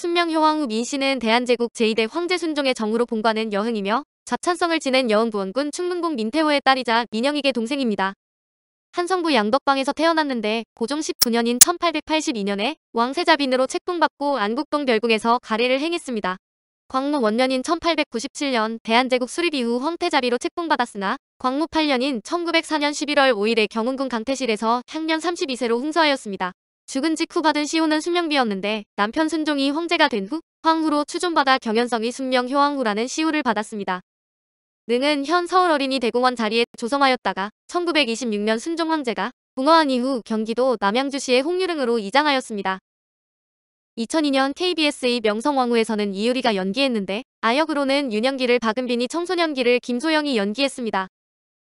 순명효왕후 민씨는 대한제국 제2대 황제순종의 정으로 봉관은 여흥이며 자찬성을 지낸 여흥부원군 충문공 민태호의 딸이자 민영익의 동생입니다. 한성부 양덕방에서 태어났는데 고종 19년인 1882년에 왕세자빈으로 책봉받고 안국동 별궁에서 가례를 행했습니다. 광무 원년인 1897년 대한제국 수립 이후 황태자비로 책봉받았으나 광무 8년인 1904년 11월 5일에 경운궁 강태실에서 향년 32세로 흥서하였습니다. 죽은 직후 받은 시호는 순명비였는데 남편 순종이 황제가 된 후 황후로 추존받아 경연성이 순명 효황후라는 시호를 받았습니다. 능은 현 서울 어린이 대공원 자리에 조성하였다가 1926년 순종 황제가 붕어한 이후 경기도 남양주시의 홍유릉으로 이장하였습니다. 2002년 k b s 의 명성왕후에서는 이유리가 연기했는데 아역으로는 윤영기를 박은빈이 청소년기를 김소영이 연기했습니다.